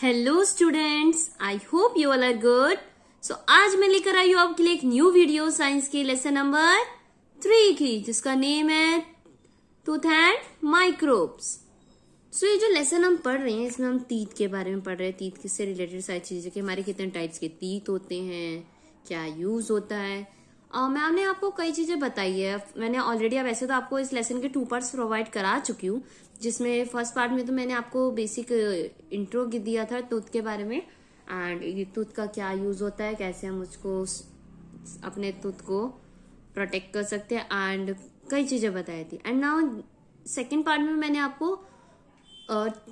Hello students I hope you all are good so आज मैं लेकर आई हूँ आपके लिए एक न्यू वीडियो साइंस की लेसन नंबर थ्री की जिसका नेम है टूथ एंड माइक्रोब्स सो ये जो लेसन हम पढ़ रहे हैं इसमें हम तीत के बारे में पढ़ रहे हैं तीत से रिलेटेड सारी चीजें कि हमारे कितने टाइप्स के तीत होते हैं क्या यूज होता है Uh, मैम ने आपको कई चीज़ें बताई है मैंने ऑलरेडी अब ऐसे तो आपको इस लेसन के टू पार्ट्स प्रोवाइड करा चुकी हूँ जिसमें फर्स्ट पार्ट में तो मैंने आपको बेसिक इंट्रो दिया था टूथ के बारे में एंड ये टूथ का क्या यूज़ होता है कैसे हम उसको अपने टूथ को प्रोटेक्ट कर सकते हैं एंड कई चीज़ें बताई थी एंड नाउ सेकेंड पार्ट में मैंने आपको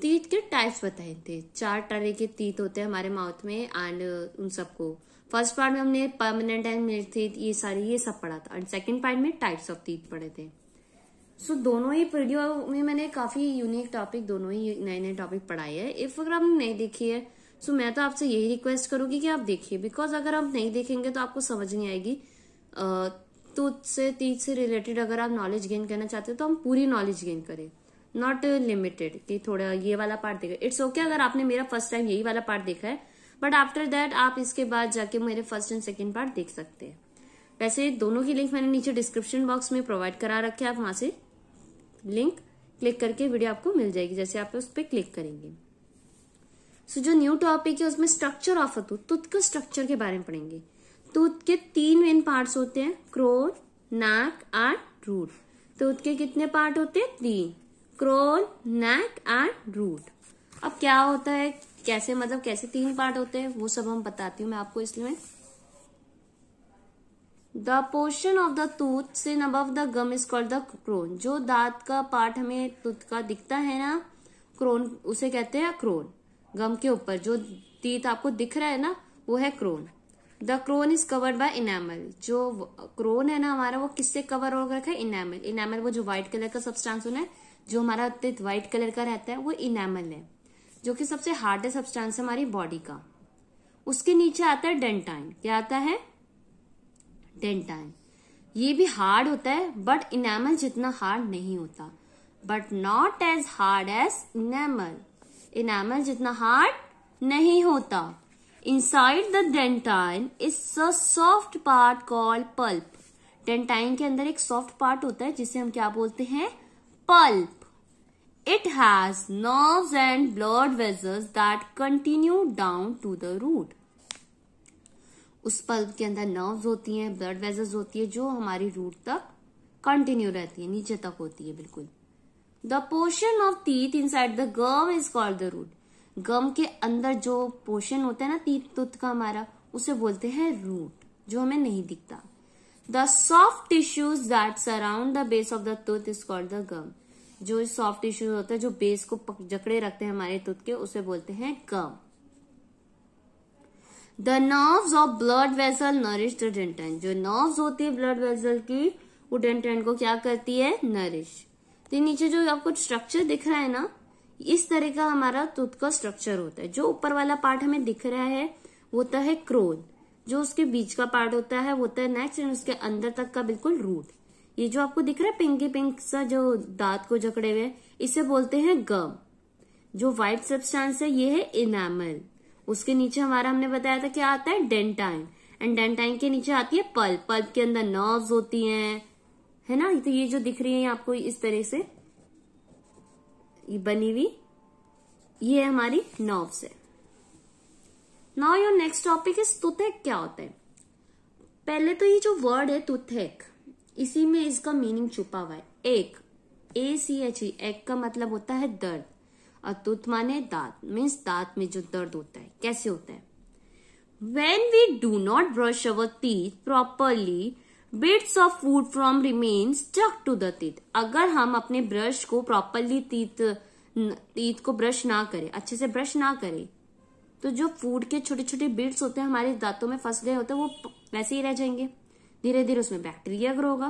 तीत के टाइप्स बताए थे चार तरह के तीत होते हैं हमारे माउथ में एंड उन सबको फर्स्ट पार्ट में हमने परमानेंट एंड निर्थित ये सारी ये सब पढ़ा था एंड सेकेंड पार्ट में टाइप्स ऑफ तीत पढ़े थे सो so, दोनों ही वीडियो में मैंने काफी यूनिक टॉपिक दोनों ही नए नए टॉपिक पढ़ाए हैं इफ अगर आपने नहीं देखी है सो so मैं तो आपसे यही रिक्वेस्ट करूंगी कि आप देखिए बिकॉज अगर आप नहीं देखेंगे तो आपको समझ नहीं आएगी तो से तीज से रिलेटेड अगर आप नॉलेज गेन करना चाहते हो तो हम पूरी नॉलेज गेन करें नॉट लिमिटेड कि थोड़ा ये वाला पार्ट देखा इट्स ओके अगर आपने मेरा फर्स्ट टाइम यही वाला पार्ट देखा है बट आफ्टर दैट आप इसके बाद जाके मेरे फर्स्ट एंड सेकेंड पार्ट देख सकते हैं वैसे दोनों की लिंक मैंने नीचे डिस्क्रिप्शन बॉक्स में प्रोवाइड करा रखे आप वहां से लिंक क्लिक करके वीडियो आपको मिल जाएगी जैसे आप उस पर क्लिक करेंगे सो so, जो न्यू टॉपिक है उसमें स्ट्रक्चर ऑफ अतु तुत के का स्ट्रक्चर के बारे में पढ़ेंगे टूथ के तीन मेन पार्ट होते हैं क्रोन नाक एंड रूट तो के कितने पार्ट होते हैं तीन क्रोन नैक एंड रूट अब क्या होता है कैसे मतलब कैसे तीन पार्ट होते हैं वो सब हम बताती हूँ मैं आपको इसलिए the portion of the tooth से अब the gum is called the crown जो दांत का पार्ट हमें टूथ का दिखता है ना क्रोन उसे कहते हैं क्रोन गम के ऊपर जो तीत आपको दिख रहा है ना वो है crown the crown is covered by enamel जो क्रोन है ना हमारा वो किससे कवर हो रखा है इनेमल इनेमल वो जो व्हाइट कलर का सब्सटेंस होना है जो हमारा तीत व्हाइट कलर का रहता है वो इनेमल है जो कि सबसे हार्डेस्ट सब्सटेंस है हमारी बॉडी का उसके नीचे आता है डेंटाइन क्या आता है डेंटाइन ये भी हार्ड होता है बट इनेमल जितना हार्ड नहीं होता but not as hard as enamel enamel जितना हार्ड नहीं होता inside the dentine is a soft part called pulp dentine के अंदर एक सॉफ्ट पार्ट होता है जिसे हम क्या बोलते हैं pulp It has nerves and blood vessels that continue down to the root. उस पल्ब के अंदर नर्व्स होती हैं ब्लड वेजल्स होती है जो हमारी रूट तक कंटिन्यू रहती है नीचे तक होती है बिल्कुल the portion of teeth inside the gum is called the root gum के अंदर जो पोर्शन होता है ना तीत टूथ का हमारा उसे बोलते हैं रूट जो हमें नहीं दिखता the soft tissues that surround the base of the tooth is called the gum जो सॉफ्ट टिश्यूज होते हैं जो बेस को जकड़े रखते हैं हमारे तुत के उसे बोलते हैं come the nerve of blood vessel nourish the dentine जो नर्व होती है ब्लड वेसल की वो डेंटन को क्या करती है नरिश तो नीचे जो आपको स्ट्रक्चर दिख रहा है ना इस तरह का हमारा तुत का स्ट्रक्चर होता है जो ऊपर वाला पार्ट हमें दिख रहा है वो होता है क्रोन जो उसके बीच का पार्ट होता है वो होता है नेक्स्ट एंड उसके अंदर तक का बिल्कुल रूट ये जो आपको दिख रहा है पिंकी पिंक सा जो दांत को जकड़े हुए इसे बोलते हैं गम जो व्हाइट सब्सटेंस है ये है इनामल उसके नीचे हमारा हमने बताया था क्या आता है डेंटाइन एंड डेंटाइन के नीचे आती है पल्प पल्प के अंदर नर्व होती है है ना तो ये जो दिख रही है आपको इस तरह से ये बनी हुई ये हमारी नर्व्स है now your next topic is toothache क्या होता है पहले तो ये जो वर्ड है तुथेक इसी में इसका मीनिंग छुपा हुआ है एक ए सी एच ई एक का मतलब होता है दर्द और तुत माने दांत मीन्स दांत में जो दर्द होता है कैसे होता है when we do not brush our teeth properly bits of food from remain stuck to the teeth अगर हम अपने ब्रश को प्रॉपरली टीथ टीथ को ब्रश ना करें अच्छे से ब्रश ना करें तो जो फूड के छोटे छोटे बिट्स होते हैं हमारे दांतों में फंस गए होते हैं वो वैसे ही रह जाएंगे धीरे धीरे उसमें बैक्टीरिया ग्रो होगा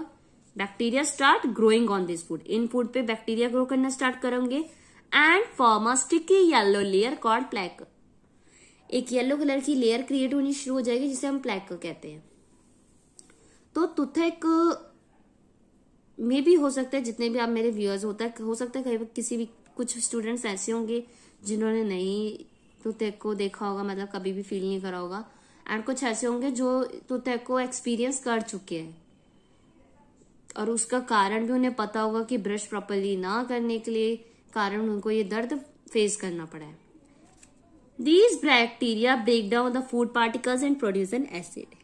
bacteria start growing on this food इन फूड पे बैक्टीरिया ग्रो करना स्टार्ट करेंगे and form a sticky yellow layer called plaque एक येलो कलर की लेयर क्रिएट होनी शुरू हो जाएगी जिसे हम प्लैक कहते हैं तो तुथेक मे भी हो सकता है जितने भी आप मेरे व्यूअर्स होता है हो सकता है किसी भी कुछ स्टूडेंट्स ऐसे होंगे जिन्होंने नहीं तुथेक को देखा होगा मतलब कभी भी फील नहीं करा होगा एंड कुछ ऐसे होंगे जो तो तक को एक्सपीरियंस कर चुके हैं और उसका कारण भी उन्हें पता होगा कि ब्रश प्रॉपरली ना करने के लिए कारण उनको ये दर्द फेस करना पड़ा है these bacteria break down the food particles and produce an acid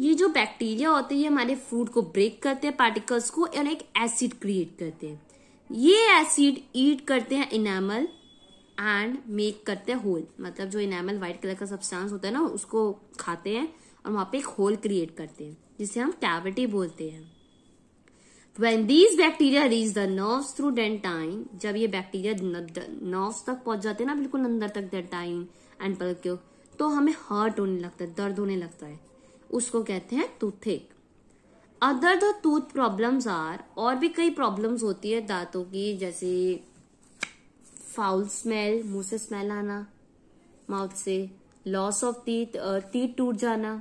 ये जो बैक्टीरिया होते हैं ये हमारे फूड को ब्रेक करते हैं पार्टिकल्स को और एक एसिड क्रिएट करते हैं ये एसिड ईट करते हैं इनामल एंड मेक करते हैं होल मतलब जो इनेमल व्हाइट कलर का सब्सटेंस होता है ना उसको खाते हैं और वहां पे एक होल क्रिएट करते हैं जिसे हम कैविटी बोलते हैं when these bacteria reach the nerve through dentine जब ये बैक्टीरिया नर्व तक पहुंच जाते हैं ना बिल्कुल अंदर तक डेंटाइन एंड पल क्यों तो हमें हर्ट होने लगता है दर्द होने लगता है उसको कहते हैं toothache other the tooth problems are और भी कई प्रॉब्लम्स होती है दांतों की जैसे फाउल स्मेल मुंह से स्मेल आना माउथ से लॉस ऑफ टीथ टीथ टूट जाना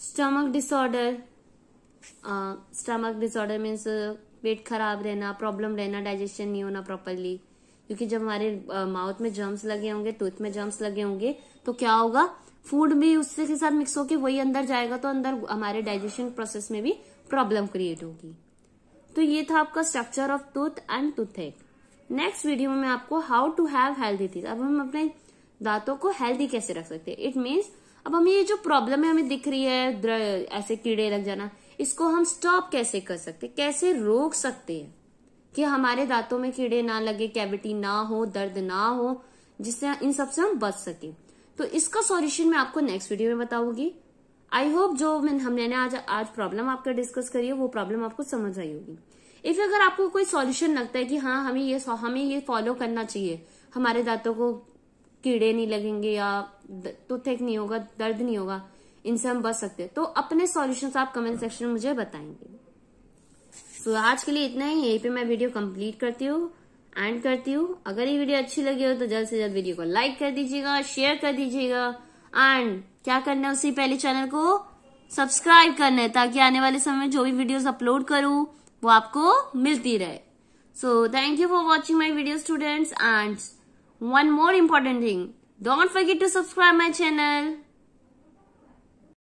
stomach disorder stomach disorder means पेट खराब रहना प्रॉब्लम रहना डाइजेशन नहीं होना प्रॉपरली क्योंकि जब हमारे माउथ में जर्म्स लगे होंगे टूथ में जर्म्स लगे होंगे तो क्या होगा फूड भी उससे के साथ मिक्स होके वही अंदर जाएगा तो अंदर हमारे डाइजेशन प्रोसेस में भी प्रॉब्लम क्रिएट होगी तो ये था आपका structure of tooth and tooth next video में मैं आपको हाउ टू हैव हेल्थी थी अब हम अपने दांतों को हेल्दी कैसे रख सकते हैं इट मीन्स अब हमें ये जो प्रॉब्लम है हमें दिख रही है ऐसे कीड़े लग जाना इसको हम स्टॉप कैसे कर सकते कैसे रोक सकते हैं कि हमारे दांतों में कीड़े ना लगे कैविटी ना हो दर्द ना हो जिससे इन सब से हम बच सके तो इसका सॉल्यूशन मैं आपको नेक्स्ट वीडियो में बताऊंगी आई होप जो मैं हमने आज आज प्रॉब्लम आपका डिस्कस करी है वो प्रॉब्लम आपको समझ आई होगी इफ अगर आपको कोई सॉल्यूशन लगता है कि हाँ हमें ये हमें ये फॉलो करना चाहिए हमारे दांतों को कीड़े नहीं लगेंगे या टूथेक नहीं होगा दर्द नहीं होगा इनसे हम बच सकते तो अपने सॉल्यूशन आप कमेंट सेक्शन में मुझे बताएंगे तो so, आज के लिए इतना ही यहीं पे मैं वीडियो कंप्लीट करती हूँ एंड करती हूँ अगर ये वीडियो अच्छी लगी हो तो जल्द से जल्द वीडियो को लाइक कर दीजिएगा शेयर कर दीजिएगा एंड क्या करना है उसी पहले चैनल को सब्सक्राइब करना है ताकि आने वाले समय में जो भी वीडियोस अपलोड करूँ वो आपको मिलती रहे so thank you for watching my video students and one more important thing don't forget to subscribe my channel